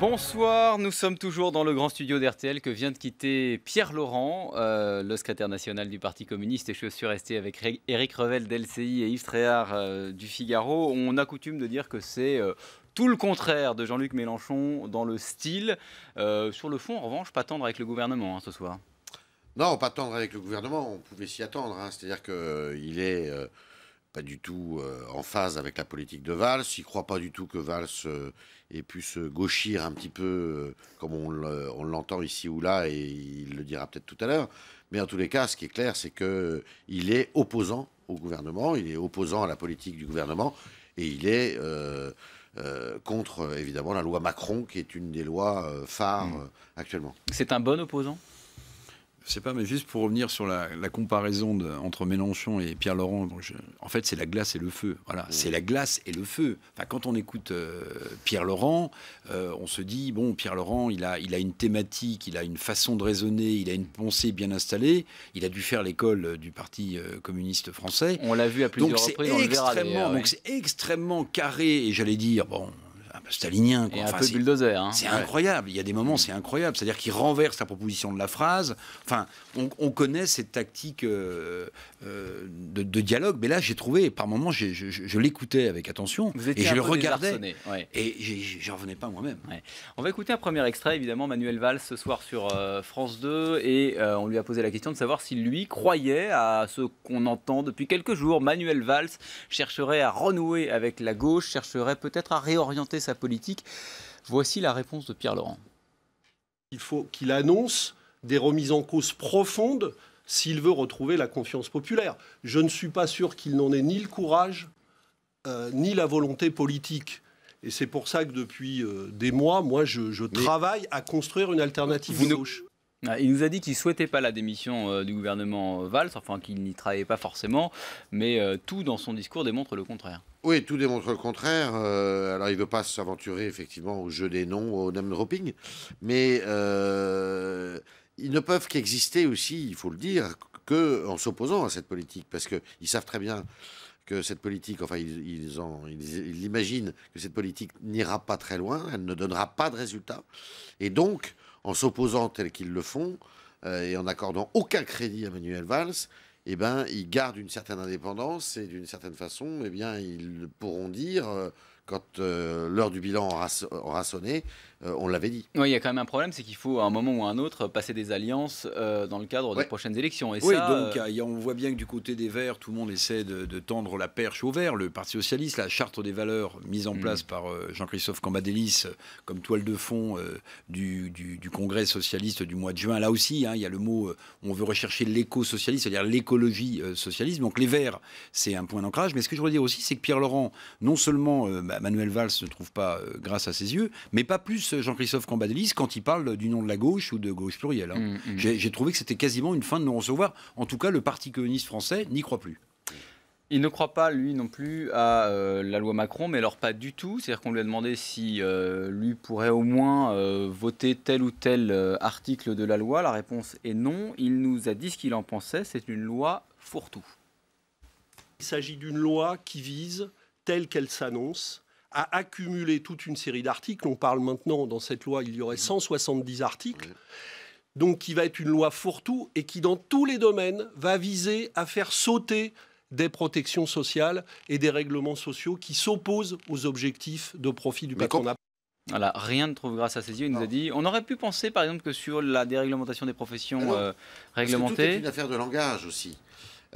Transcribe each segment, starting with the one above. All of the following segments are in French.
Bonsoir, nous sommes toujours dans le grand studio d'RTL que vient de quitter Pierre Laurent, euh, le secrétaire national du Parti communiste. Et je suis resté avec Eric Revel d'LCI et Yves Tréard euh, du Figaro. On a coutume de dire que c'est euh, tout le contraire de Jean-Luc Mélenchon dans le style. sur le fond, en revanche, pas tendre avec le gouvernement hein, ce soir. Non, pas tendre avec le gouvernement, on pouvait s'y attendre. Hein. C'est-à-dire qu'il est pas du tout euh, en phase avec la politique de Valls. Il ne croit pas du tout que Valls euh, ait pu se gauchir un petit peu, euh, comme on l'entend ici ou là, et il le dira peut-être tout à l'heure. Mais en tous les cas, ce qui est clair, c'est qu'il est opposant au gouvernement, il est opposant à la politique du gouvernement, et il est contre, évidemment, la loi Macron, qui est une des lois phares mm. actuellement. C'est un bon opposant je sais pas, mais juste pour revenir sur la, comparaison entre Mélenchon et Pierre Laurent, en fait, c'est la glace et le feu. Voilà, mmh. c'est la glace et le feu. Enfin, quand on écoute euh, Pierre Laurent, euh, on se dit bon, Pierre Laurent, il a, il a une thématique, il a une façon de raisonner, il a une pensée bien installée. Il a dû faire l'école euh, du Parti communiste français. On l'a vu à plusieurs reprises. On le verra, donc c'est extrêmement carré et j'allais dire bon, un peu bulldozer. Hein. C'est incroyable. Il y a des moments, c'est incroyable. C'est-à-dire qu'il renverse la proposition de la phrase. Enfin, on, connaît cette tactique euh, euh, de, dialogue, mais là, j'ai trouvé, par moments, je, l'écoutais avec attention et je le regardais. Et je revenais pas moi-même. On va écouter un premier extrait, évidemment, Manuel Valls, ce soir sur euh, France 2. Et on lui a posé la question de savoir s'il lui croyait à ce qu'on entend depuis quelques jours. Manuel Valls chercherait à renouer avec la gauche, chercherait peut-être à réorienter sa politique. Voici la réponse de Pierre Laurent. Il faut qu'il annonce des remises en cause profondes s'il veut retrouver la confiance populaire. Je ne suis pas sûr qu'il n'en ait ni le courage euh, ni la volonté politique. Et c'est pour ça que depuis euh, des mois, moi, je, travaille à construire une alternative gauche. Ah, il nous a dit qu'il ne souhaitait pas la démission euh, du gouvernement euh, Valls, enfin qu'il n'y travaillait pas forcément, mais euh, tout dans son discours démontre le contraire. Oui, tout démontre le contraire. alors, il ne veut pas s'aventurer effectivement au jeu des noms, au name dropping, mais ils ne peuvent qu'exister aussi, il faut le dire, qu'en s'opposant à cette politique, parce qu'ils savent très bien que cette politique, enfin, ils, ils, que cette politique n'ira pas très loin, elle ne donnera pas de résultats, et donc en s'opposant tel qu'ils le font euh, et en accordant aucun crédit à Manuel Valls, eh ben, ils gardent une certaine indépendance et d'une certaine façon, eh bien, ils pourront dire, euh, quand euh, l'heure du bilan aura sonné, euh, on l'avait dit. Oui, il y a quand même un problème, c'est qu'il faut à un moment ou à un autre passer des alliances euh, dans le cadre des prochaines élections. Et euh, on voit bien que du côté des Verts, tout le monde essaie de, tendre la perche aux Verts. Le Parti Socialiste, la charte des valeurs mise en mm. place par Jean-Christophe Cambadélis comme toile de fond du, Congrès socialiste du mois de juin, là aussi, hein, il y a le mot, on veut rechercher l'éco-socialiste, c'est-à-dire l'écologie socialiste. Donc les Verts, c'est un point d'ancrage. Mais ce que je voudrais dire aussi, c'est que Pierre Laurent, non seulement Manuel Valls ne trouve pas grâce à ses yeux, mais pas plus euh, Jean-Christophe Cambadélis quand il parle du nom de la gauche ou de gauche plurielle. Hein. Mm, mm. J'ai trouvé que c'était quasiment une fin de non-recevoir. En tout cas, le Parti communiste français n'y croit plus. Il ne croit pas, lui non plus, à euh, la loi Macron, mais alors pas du tout. C'est-à-dire qu'on lui a demandé si euh, lui pourrait au moins voter tel ou tel article de la loi. La réponse est non. Il nous a dit ce qu'il en pensait. C'est une loi fourre-tout. Il s'agit d'une loi qui vise, telle qu'elle s'annonce, a accumulé toute une série d'articles. On parle maintenant, dans cette loi, il y aurait 170 mmh. articles. Donc, qui va être une loi fourre-tout et qui, dans tous les domaines, va viser à faire sauter des protections sociales et des règlements sociaux qui s'opposent aux objectifs de profit du patronat. Voilà, rien ne trouve grâce à ses yeux. Il nous a ah. dit. On aurait pu penser, par exemple, que sur la déréglementation des professions euh, réglementées. C'est une affaire de langage aussi.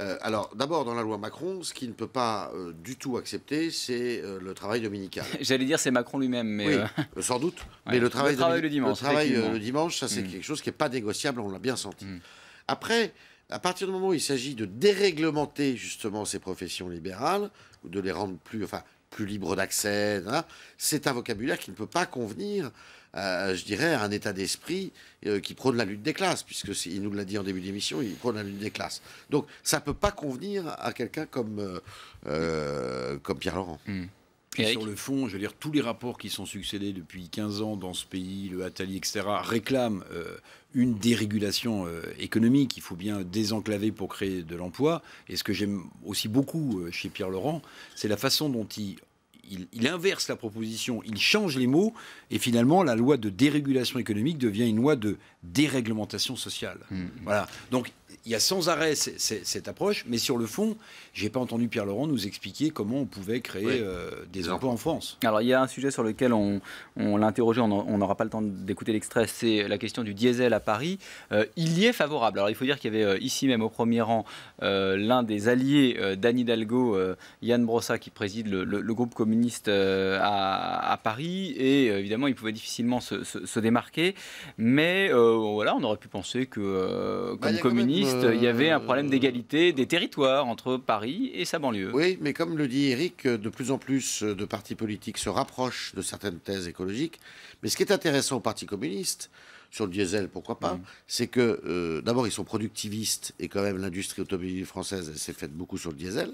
Euh, alors, d'abord, dans la loi Macron, ce qu'il ne peut pas euh, du tout accepter, c'est euh, le travail dominical. J'allais dire c'est Macron lui-même, mais... sans doute. Mais le travail, le dimanche. dimanche, ça c'est mm. quelque chose qui n'est pas négociable, on l'a bien senti. Mm. Après, à partir du moment où il s'agit de déréglementer justement ces professions libérales, ou de les rendre plus... Enfin, plus libre d'accès. Hein, c'est un vocabulaire qui ne peut pas convenir, euh, je dirais, à un état d'esprit euh, qui prône la lutte des classes, puisque il nous l'a dit en début d'émission, il prône la lutte des classes. Donc ça ne peut pas convenir à quelqu'un comme, euh, comme Pierre Laurent. Hmm. Et sur le fond, je veux dire, tous les rapports qui sont succédés depuis 15 ans dans ce pays, le Atali, etc., réclament une dérégulation euh, économique. Il faut bien désenclaver pour créer de l'emploi. Et ce que j'aime aussi beaucoup euh, chez Pierre Laurent, c'est la façon dont il inverse la proposition, il change les mots, et finalement, la loi de dérégulation économique devient une loi de déréglementation sociale. Mmh. Voilà. Donc, il y a sans arrêt cette approche, mais sur le fond, j'ai pas entendu Pierre Laurent nous expliquer comment on pouvait créer euh, des emplois en France. Alors il y a un sujet sur lequel on, on l'a interrogé, on n'aura pas le temps d'écouter l'extrait, c'est la question du diesel à Paris. Euh, il y est favorable. Alors il faut dire qu'il y avait euh, ici même au premier rang l'un des alliés d'Anne Hidalgo, Yann Brossa, qui préside le, groupe communiste à, Paris, et évidemment il pouvait difficilement se, démarquer, mais voilà, on aurait pu penser que comme communiste, bah, il y avait un problème d'égalité des territoires entre Paris et sa banlieue. Oui, mais comme le dit Eric, de plus en plus de partis politiques se rapprochent de certaines thèses écologiques. Mais ce qui est intéressant au Parti communiste, sur le diesel, pourquoi pas, c'est que euh, d'abord ils sont productivistes et quand même l'industrie automobile française s'est faite beaucoup sur le diesel.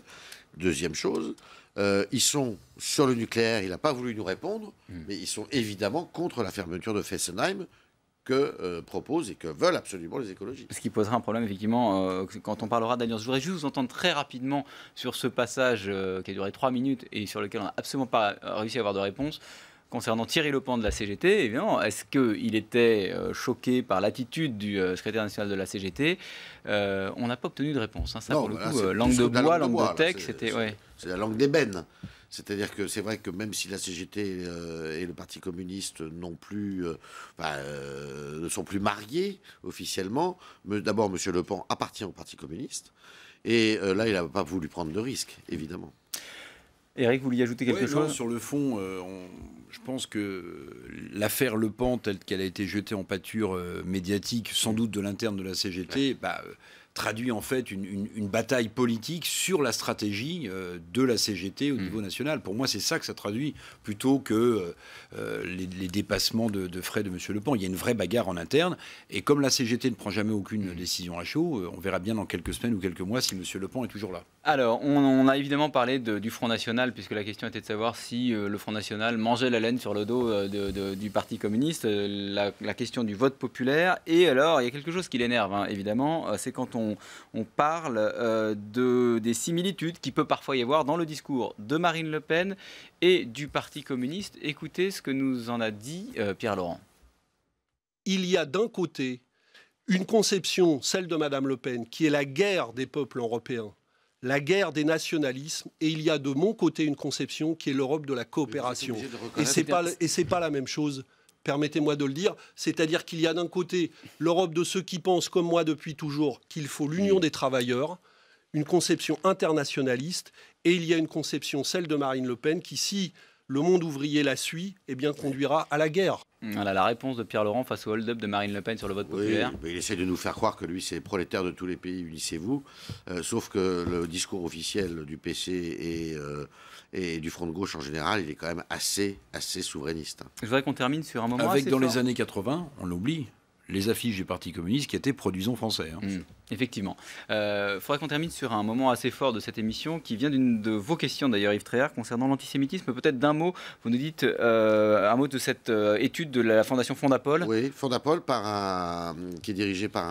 Deuxième chose, euh, ils sont sur le nucléaire, il n'a pas voulu nous répondre, hmm. mais ils sont évidemment contre la fermeture de Fessenheim, que euh, proposent et que veulent absolument les écologistes. Ce qui posera un problème, effectivement, euh, quand on parlera d'alliance. Je voudrais juste vous entendre très rapidement sur ce passage euh, qui a duré trois minutes et sur lequel on n'a absolument pas réussi à avoir de réponse. Concernant Thierry Lepan de la CGT, évidemment, est-ce qu'il était choqué par l'attitude du secrétaire national de la CGT On n'a pas obtenu de réponse. Hein, ça, non, pour le coup, langue de bois, langue de, bois, c'était... C'est la langue d'ébène. C'est-à-dire que c'est vrai que même si la CGT euh, et le Parti communiste non plus, euh, euh, ne sont plus mariés officiellement, d'abord M. Le Pen appartient au Parti communiste, et là il n'a pas voulu prendre de risque, évidemment. Eric, vous vouliez ajouter quelque chose Sur le fond, je pense que l'affaire Le Pen telle qu'elle a été jetée en pâture médiatique, sans doute de l'interne de la CGT, bah, traduit en fait une, bataille politique sur la stratégie euh, de la CGT au mmh. niveau national. Pour moi, c'est ça que ça traduit, plutôt que euh, euh, les, dépassements de, frais de M. Le Pen. Il y a une vraie bagarre en interne, et comme la CGT ne prend jamais aucune mmh. décision à chaud, on verra bien dans quelques semaines ou quelques mois si M. Le Pen est toujours là. Alors, on, a évidemment parlé du Front National, puisque la question était de savoir si euh, le Front National mangeait la laine sur le dos euh, du Parti communiste, euh, la, question du vote populaire. Et alors, il y a quelque chose qui l'énerve, hein, évidemment, c'est quand on, parle des similitudes qui peut parfois y avoir dans le discours de Marine Le Pen et du Parti communiste. Écoutez ce que nous en a dit Pierre Laurent. Il y a d'un côté une conception, celle de Madame Le Pen, qui est la guerre des peuples européens la guerre des nationalismes et il y a de mon côté une conception qui est l'Europe de la coopération. et c'est pas pas la même chose. Permettez-moi de le dire, c'est-à-dire qu'il y a d'un côté l'Europe de ceux qui pensent comme moi depuis toujours qu'il faut l'union des travailleurs, une conception internationaliste, et il y a une conception, celle de Marine Le Pen, qui, si le monde ouvrier la suit, eh bien, conduira à la guerre. Mmh. Voilà la réponse de Pierre Laurent face au hold-up de Marine Le Pen sur le vote populaire. il essaie de nous faire croire que lui, c'est prolétaire de tous les pays, unissez-vous. Euh, sauf que le discours officiel du PC et, euh, et, du Front de gauche en général, il est quand même assez, assez souverainiste. Je voudrais qu'on termine sur un moment. Avec dans les années 80, on l'oublie, les affiches du Parti communiste qui étaient produisons français. Hein. Mm. effectivement. Il euh, faudrait qu'on termine sur un moment assez fort de cette émission qui vient d'une de vos questions d'ailleurs, Yves Tréhard, concernant l'antisémitisme. Peut-être d'un mot, vous nous dites euh, un mot de cette euh, étude de la Fondation Fondapol. Oui, Fondapol, qui est dirigé par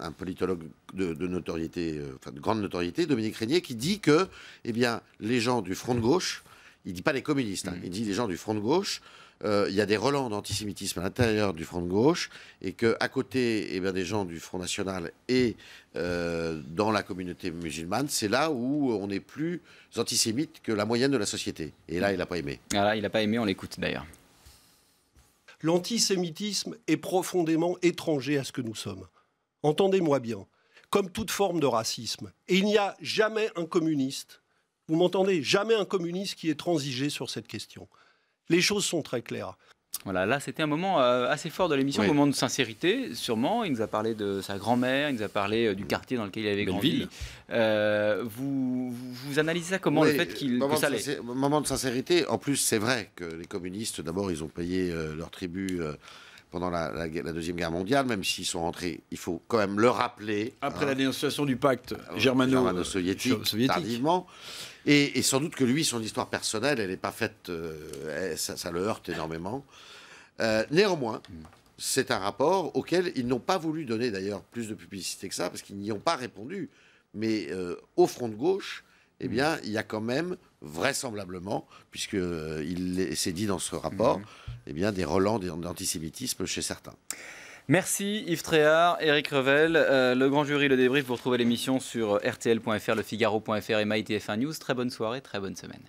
un, politologue de, notoriété, enfin, de grande notoriété, Dominique Régnier, qui dit que eh bien, les gens du front de gauche il ne dit pas les communistes, hein. mm. il dit les gens du front de gauche. Euh, il y a des relents d'antisémitisme à l'intérieur du front de gauche et qu'à à côté eh des gens du front national et euh, dans la communauté musulmane, c'est là où on est plus antisémite que la moyenne de la société. Et là, il n'a pas aimé. Ah, il n'a pas aimé, on l'écoute d'ailleurs. L'antisémitisme est profondément étranger à ce que nous sommes. Entendez-moi bien, comme toute forme de racisme. il n'y a jamais un communiste vous m'entendez Jamais un communiste qui est transigé sur cette question. Les choses sont très claires. Voilà, là c'était un moment euh, assez fort de l'émission, un moment de sincérité, sûrement. Il nous a parlé de sa grand-mère, il nous a parlé euh, du quartier dans lequel il avait grandi. Euh, vous, vous analysez ça comment le fait qu'il moment, moment de sincérité. En plus, c'est vrai que les communistes, d'abord, ils ont payé leur tribut pendant la, Deuxième Guerre mondiale, même s'ils sont rentrés, il faut quand même le rappeler. Après hein. la dénonciation du pacte germano-soviétique, tardivement. Et, sans doute que lui, son histoire personnelle, elle n'est pas faite, euh, ça, le heurte énormément. Euh, néanmoins, c'est un rapport auquel ils n'ont pas voulu donner d'ailleurs plus de publicité que ça, parce qu'ils n'y ont pas répondu. Mais euh, au front de gauche, eh bien, mm. il y a quand même vraisemblablement, puisque il s'est dit dans ce rapport, mm. eh bien, des relents d'antisémitisme chez certains. Merci Yves Tréhard, Eric Revel, euh, le grand jury, le débrief. Vous retrouvez l'émission sur euh, rtl.fr, lefigaro.fr et mytf1 News. Très bonne soirée, très bonne semaine.